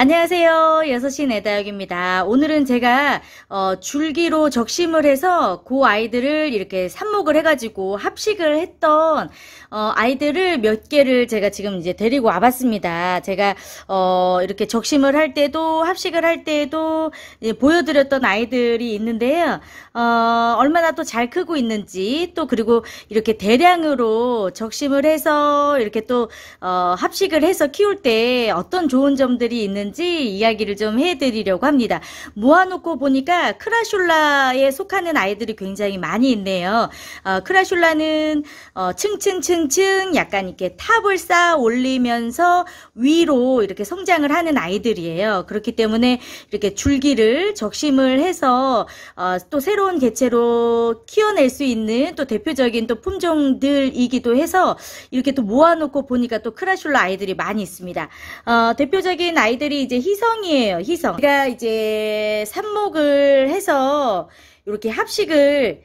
안녕하세요. 6시 내다역입니다 오늘은 제가 어, 줄기로 적심을 해서 고 아이들을 이렇게 삽목을 해가지고 합식을 했던 어, 아이들을 몇 개를 제가 지금 이제 데리고 와봤습니다. 제가 어, 이렇게 적심을 할 때도 합식을 할 때도 보여드렸던 아이들이 있는데요. 어, 얼마나 또 잘 크고 있는지 또 그리고 이렇게 대량으로 적심을 해서 이렇게 또 어, 합식을 해서 키울 때 어떤 좋은 점들이 있는지 있는지 이야기를 좀 해드리려고 합니다. 모아놓고 보니까 크라슐라에 속하는 아이들이 굉장히 많이 있네요. 어, 크라슐라는 어, 층층층층 약간 이렇게 탑을 쌓아 올리면서 위로 이렇게 성장을 하는 아이들이에요. 그렇기 때문에 이렇게 줄기를 적심을 해서 어, 또 새로운 개체로 키워낼 수 있는 또 대표적인 또 품종들이기도 해서 이렇게 또 모아놓고 보니까 또 크라슐라 아이들이 많이 있습니다. 어, 대표적인 아이들이 이제 희성이에요. 희성. 제가 이제 삽목을 해서 이렇게 합식을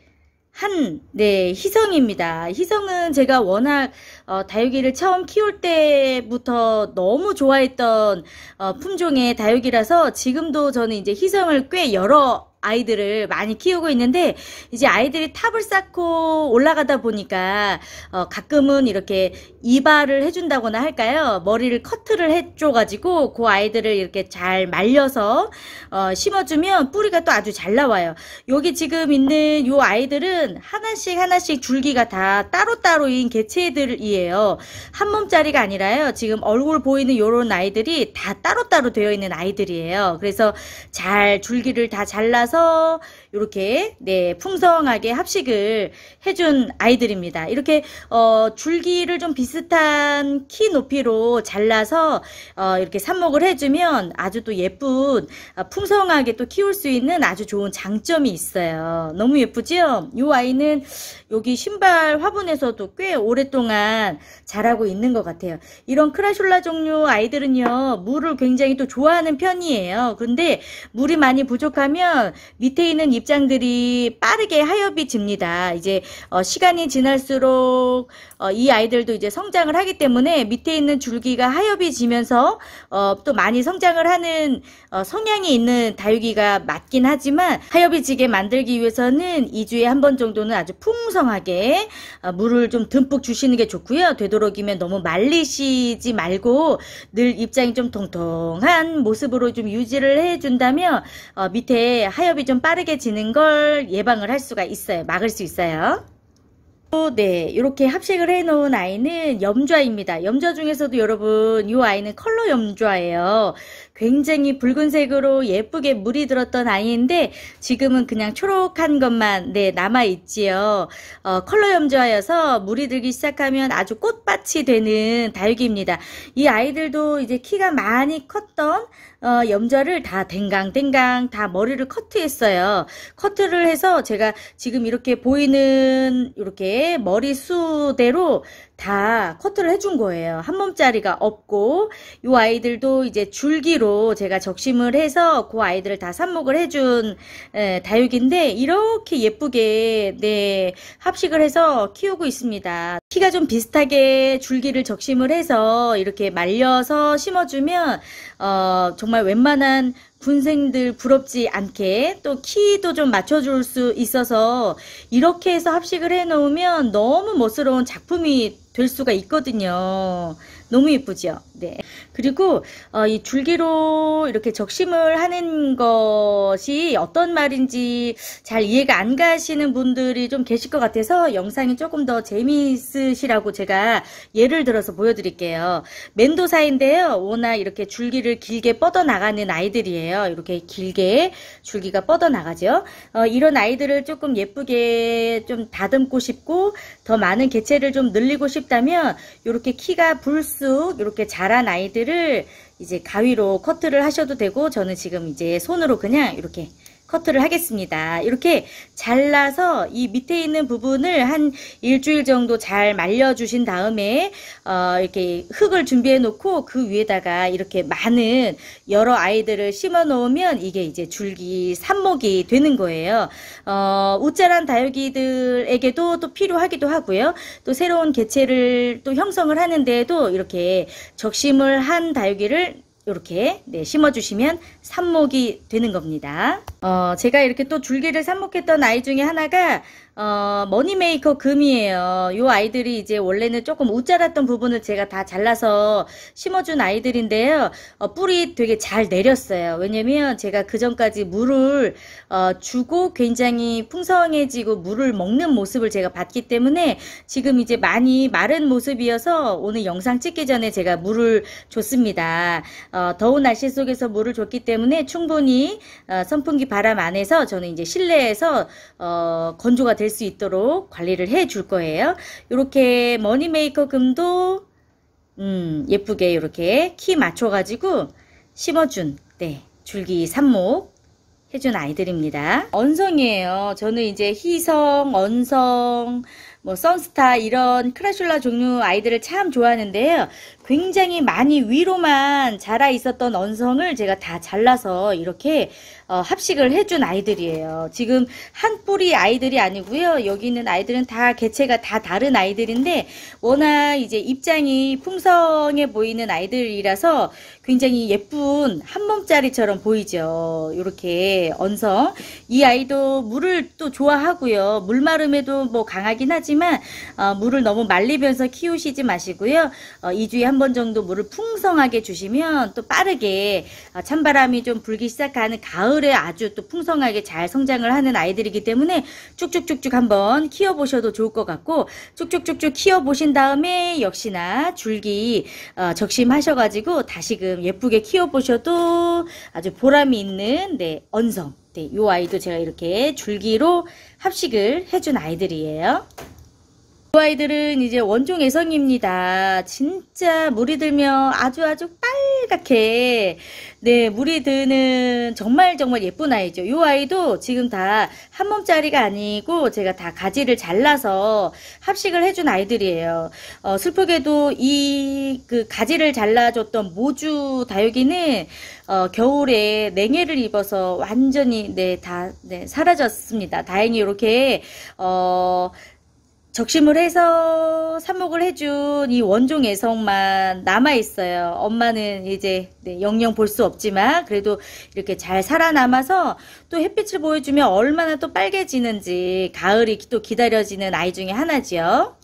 한, 네, 희성입니다. 희성은 제가 워낙 어, 다육이를 처음 키울 때부터 너무 좋아했던 어, 품종의 다육이라서 지금도 저는 이제 희성을 꽤 여러 아이들을 많이 키우고 있는데 이제 아이들이 탑을 쌓고 올라가다 보니까 어 가끔은 이렇게 이발을 해준다거나 할까요? 머리를 커트를 해줘가지고 그 아이들을 이렇게 잘 말려서 어 심어주면 뿌리가 또 아주 잘 나와요. 여기 지금 있는 요 아이들은 하나씩 하나씩 줄기가 다 따로따로인 개체들이에요. 한 몸짜리가 아니라요. 지금 얼굴 보이는 요런 아이들이 다 따로따로 되어 있는 아이들이에요. 그래서 잘 줄기를 다 잘라서 나서 이렇게 네 풍성하게 합식을 해준 아이들입니다. 이렇게 어, 줄기를 좀 비슷한 키 높이로 잘라서 어, 이렇게 삽목을 해주면 아주 또 예쁜 어, 풍성하게 또 키울 수 있는 아주 좋은 장점이 있어요. 너무 예쁘죠? 이 아이는 여기 신발 화분에서도 꽤 오랫동안 자라고 있는 것 같아요. 이런 크라슐라 종류 아이들은요 물을 굉장히 또 좋아하는 편이에요. 근데 물이 많이 부족하면 밑에 있는 입장들이 빠르게 하엽이 집니다. 이제 어, 시간이 지날수록 어, 이 아이들도 이제 성장을 하기 때문에 밑에 있는 줄기가 하엽이 지면서 어, 또 많이 성장을 하는 어, 성향이 있는 다육이가 맞긴 하지만 하엽이 지게 만들기 위해서는 2주에 한 번 정도는 아주 풍성하게 어, 물을 좀 듬뿍 주시는 게 좋고요. 되도록이면 너무 말리시지 말고 늘 입장이 좀 통통한 모습으로 좀 유지를 해준다면 어, 밑에 하엽 타협이 좀 빠르게 지는 걸 예방을 할 수가 있어요. 막을 수 있어요. 네 이렇게 합식을 해놓은 아이는 염좌입니다. 염좌 중에서도 여러분 이 아이는 컬러 염좌예요. 굉장히 붉은색으로 예쁘게 물이 들었던 아이인데 지금은 그냥 초록한 것만 네 남아있지요. 어, 컬러 염좌여서 물이 들기 시작하면 아주 꽃밭이 되는 다육이입니다. 이 아이들도 이제 키가 많이 컸던 어, 염좌를 다 댕강댕강 다 머리를 커트했어요. 커트를 해서 제가 지금 이렇게 보이는 이렇게 머리수대로 다 커트를 해준 거예요. 한 몸짜리가 없고 이 아이들도 이제 줄기로 제가 적심을 해서 그 아이들을 다 삽목을 해준 에, 다육인데 이렇게 예쁘게 네 합식을 해서 키우고 있습니다. 키가 좀 비슷하게 줄기를 적심을 해서 이렇게 말려서 심어주면 어, 정말 웬만한 군생들 부럽지 않게 또 키도 좀 맞춰줄 수 있어서 이렇게 해서 합식을 해놓으면 너무 멋스러운 작품이 될 수가 있거든요. 너무 예쁘죠? 네. 그리고 어, 이 줄기로 이렇게 적심을 하는 것이 어떤 말인지 잘 이해가 안 가시는 분들이 좀 계실 것 같아서 영상이 조금 더 재미있으시라고 제가 예를 들어서 보여드릴게요. 멘도사인데요. 워낙 이렇게 줄기를 길게 뻗어나가는 아이들이에요. 이렇게 길게 줄기가 뻗어나가죠. 어, 이런 아이들을 조금 예쁘게 좀 다듬고 싶고 더 많은 개체를 좀 늘리고 싶다면 이렇게 키가 불쑥 이렇게 자란 아이들 부분들 이제 가위로 커트를 하셔도 되고 저는 지금 이제 손으로 그냥 이렇게 커트를 하겠습니다. 이렇게 잘라서 이 밑에 있는 부분을 한 일주일 정도 잘 말려주신 다음에 어, 이렇게 흙을 준비해 놓고 그 위에다가 이렇게 많은 여러 아이들을 심어 놓으면 이게 이제 줄기 삽목이 되는 거예요. 어, 우짜란 다육이들에게도 또 필요하기도 하고요. 또 새로운 개체를 또 형성을 하는데도 이렇게 적심을 한 다육이를 이렇게 네, 심어주시면 삽목이 되는 겁니다. 어, 제가 이렇게 또 줄기를 삽목했던 아이 중에 하나가 어, 머니메이커 금이에요. 요 아이들이 이제 원래는 조금 웃자랐던 부분을 제가 다 잘라서 심어준 아이들인데요. 어, 뿌리 되게 잘 내렸어요. 왜냐면 제가 그전까지 물을 어, 주고 굉장히 풍성해지고 물을 먹는 모습을 제가 봤기 때문에 지금 이제 많이 마른 모습이어서 오늘 영상 찍기 전에 제가 물을 줬습니다. 어, 더운 날씨 속에서 물을 줬기 때문에 충분히 어, 선풍기 바람 안에서 저는 이제 실내에서 어, 건조가 되 될수 있도록 관리를 해 줄 거예요. 이렇게 머니메이커 금도 음, 예쁘게 이렇게 키 맞춰가지고 심어준 네, 줄기 삽목 해준 아이들입니다. 언성이에요. 저는 이제 희성, 언성, 뭐 선스타 이런 크라슐라 종류 아이들을 참 좋아하는데요. 굉장히 많이 위로만 자라 있었던 언성을 제가 다 잘라서 이렇게 어, 합식을 해준 아이들이에요. 지금 한 뿌리 아이들이 아니고요. 여기 있는 아이들은 다 개체가 다 다른 아이들인데 워낙 이제 입장이 풍성해 보이는 아이들이라서 굉장히 예쁜 한 몸짜리처럼 보이죠. 이렇게 언성. 이 아이도 물을 또 좋아하고요. 물마름에도 뭐 강하긴 하지만 어, 물을 너무 말리면서 키우시지 마시고요. 어, 2주에 한 번 정도 물을 풍성하게 주시면 또 빠르게 어, 찬바람이 좀 불기 시작하는 가을에 아주 또 풍성하게 잘 성장을 하는 아이들이기 때문에 쭉쭉쭉쭉 한번 키워보셔도 좋을 것 같고 쭉쭉쭉쭉 키워보신 다음에 역시나 줄기 어, 적심하셔가지고 다시금 지금 예쁘게 키워보셔도 아주 보람이 있는 네 언성 네, 이 아이도 제가 이렇게 줄기로 합식을 해준 아이들이에요. 이 아이들은 이제 원종 애성입니다. 진짜 물이 들면 아주 아주 빨갛게 네 물이 드는 정말 정말 예쁜 아이죠. 이 아이도 지금 다 한 몸짜리가 아니고 제가 다 가지를 잘라서 합식을 해준 아이들이에요. 어, 슬프게도 이 그 가지를 잘라줬던 모주 다육이는 어, 겨울에 냉해를 입어서 완전히 네다 네, 사라졌습니다. 다행히 이렇게 어. 적심을 해서 삽목을 해준 이 원종 애성만 남아있어요. 엄마는 이제 네, 영영 볼 수 없지만 그래도 이렇게 잘 살아남아서 또 햇빛을 보여주면 얼마나 또 빨개지는지 가을이 또 기다려지는 아이 중에 하나지요.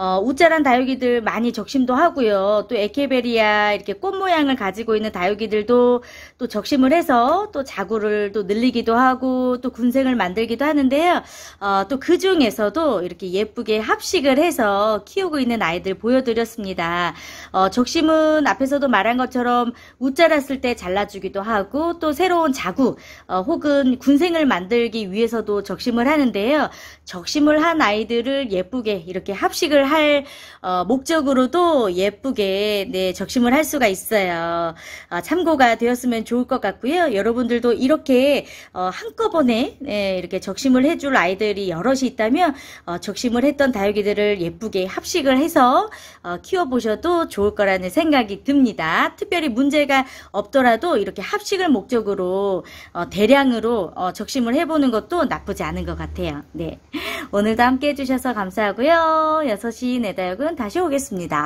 어, 우짜란 다육이들 많이 적심도 하고요. 또 에케베리아 이렇게 꽃 모양을 가지고 있는 다육이들도 또 적심을 해서 또 자구를 또 늘리기도 하고 또 군생을 만들기도 하는데요. 어, 또그 중에서도 이렇게 예쁘게 합식을 해서 키우고 있는 아이들 보여드렸습니다. 어, 적심은 앞에서도 말한 것처럼 우짜랐을 때 잘라주기도 하고 또 새로운 자구 어, 혹은 군생을 만들기 위해서도 적심을 하는데요. 적심을 한 아이들을 예쁘게 이렇게 합식을 할 어, 목적으로도 예쁘게 네, 적심을 할 수가 있어요. 어, 참고가 되었으면 좋을 것 같고요. 여러분들도 이렇게 어, 한꺼번에 네, 이렇게 적심을 해줄 아이들이 여럿이 있다면 어, 적심을 했던 다육이들을 예쁘게 합식을 해서 어, 키워보셔도 좋을 거라는 생각이 듭니다. 특별히 문제가 없더라도 이렇게 합식을 목적으로 어, 대량으로 적심을 해보는 것도 나쁘지 않은 것 같아요. 네. 오늘도 함께 해주셔서 감사하고요. 6시 내다역은 다시 오겠습니다.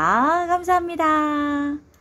감사합니다.